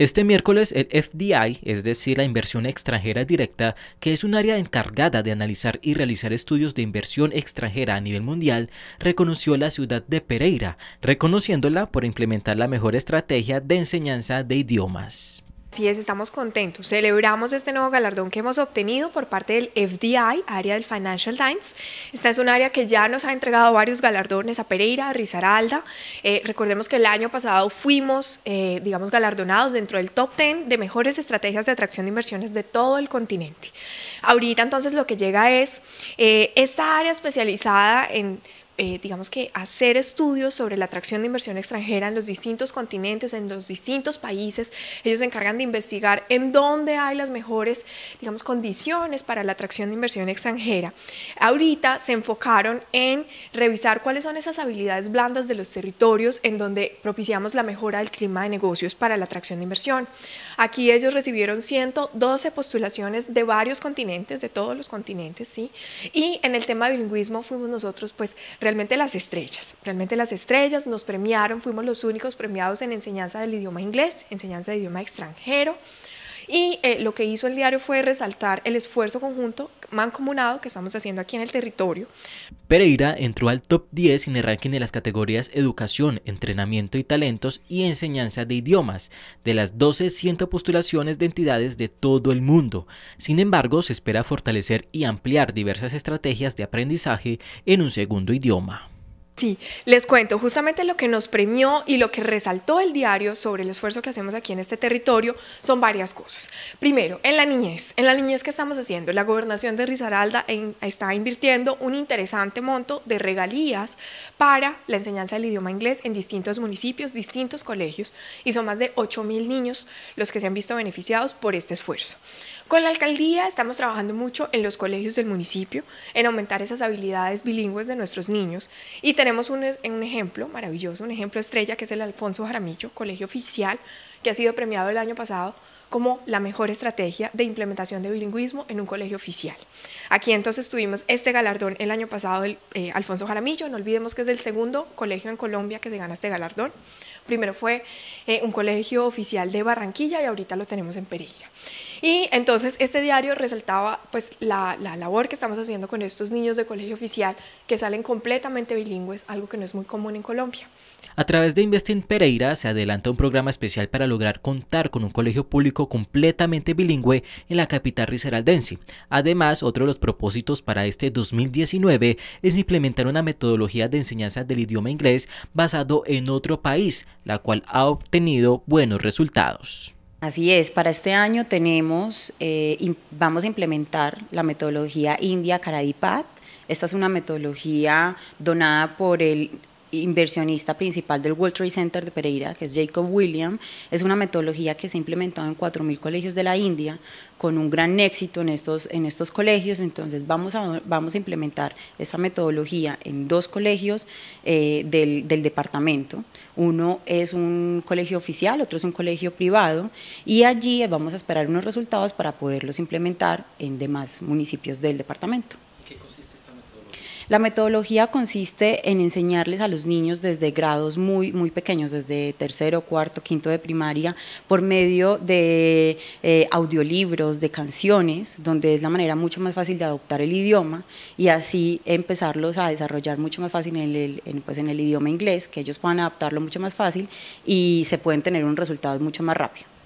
Este miércoles el FDI, es decir, la inversión extranjera directa, que es un área encargada de analizar y realizar estudios de inversión extranjera a nivel mundial, reconoció la ciudad de Pereira, reconociéndola por implementar la mejor estrategia de enseñanza de idiomas. Así es, estamos contentos. Celebramos este nuevo galardón que hemos obtenido por parte del FDI, área del Financial Times. Esta es un área que ya nos ha entregado varios galardones a Pereira, a Risaralda. Eh, recordemos que el año pasado fuimos, eh, digamos, galardonados dentro del top 10 de mejores estrategias de atracción de inversiones de todo el continente. Ahorita entonces lo que llega es eh, esta área especializada en eh, digamos que hacer estudios sobre la atracción de inversión extranjera en los distintos continentes, en los distintos países. Ellos se encargan de investigar en dónde hay las mejores, digamos, condiciones para la atracción de inversión extranjera. Ahorita se enfocaron en revisar cuáles son esas habilidades blandas de los territorios en donde propiciamos la mejora del clima de negocios para la atracción de inversión. Aquí ellos recibieron 112 postulaciones de varios continentes, de todos los continentes, ¿sí? Y en el tema de bilingüismo fuimos nosotros, pues, realmente las estrellas, realmente las estrellas nos premiaron, fuimos los únicos premiados en enseñanza del idioma inglés, enseñanza de idioma extranjero. Y eh, lo que hizo el diario fue resaltar el esfuerzo conjunto mancomunado que estamos haciendo aquí en el territorio Pereira entró al top 10 en el ranking de las categorías Educación, Entrenamiento y Talentos y Enseñanza de Idiomas, de las 1,200 postulaciones de entidades de todo el mundo. Sin embargo, se espera fortalecer y ampliar diversas estrategias de aprendizaje en un segundo idioma. Sí, les cuento justamente lo que nos premió y lo que resaltó el diario sobre el esfuerzo que hacemos aquí en este territorio son varias cosas. Primero, en la niñez, en la niñez que estamos haciendo, la gobernación de Risaralda está invirtiendo un interesante monto de regalías para la enseñanza del idioma inglés en distintos municipios, distintos colegios y son más de mil niños los que se han visto beneficiados por este esfuerzo. Con la alcaldía estamos trabajando mucho en los colegios del municipio, en aumentar esas habilidades bilingües de nuestros niños y tener tenemos un, ejemplo maravilloso, un ejemplo estrella, que es el Alfonso Jaramillo, colegio oficial, que ha sido premiado el año pasado como la mejor estrategia de implementación de bilingüismo en un colegio oficial. Aquí entonces tuvimos este galardón el año pasado del eh, Alfonso Jaramillo, no olvidemos que es el segundo colegio en Colombia que se gana este galardón. Primero fue eh, un colegio oficial de Barranquilla y ahorita lo tenemos en Pereira. Y entonces este diario resaltaba pues la, labor que estamos haciendo con estos niños de colegio oficial que salen completamente bilingües, algo que no es muy común en Colombia. A través de Investing Pereira se adelanta un programa especial para lograr contar con un colegio público completamente bilingüe en la capital riseraldense. Además, otro de los propósitos para este 2019 es implementar una metodología de enseñanza del idioma inglés basado en otro país, la cual ha obtenido buenos resultados. Así es, para este año tenemos, eh, vamos a implementar la metodología India Karadipat. Esta es una metodología donada por el inversionista principal del World Trade Center de Pereira, que es Jacob William, es una metodología que se ha implementado en 4.000 colegios de la India, con un gran éxito en estos, en estos colegios, entonces vamos a, vamos a implementar esta metodología en dos colegios eh, del, del departamento, uno es un colegio oficial, otro es un colegio privado, y allí vamos a esperar unos resultados para poderlos implementar en demás municipios del departamento. La metodología consiste en enseñarles a los niños desde grados muy, muy pequeños, desde tercero, cuarto, quinto de primaria, por medio de eh, audiolibros, de canciones, donde es la manera mucho más fácil de adoptar el idioma y así empezarlos a desarrollar mucho más fácil en el, en pues, el idioma inglés, que ellos puedan adaptarlo mucho más fácil y se pueden tener un resultado mucho más rápido.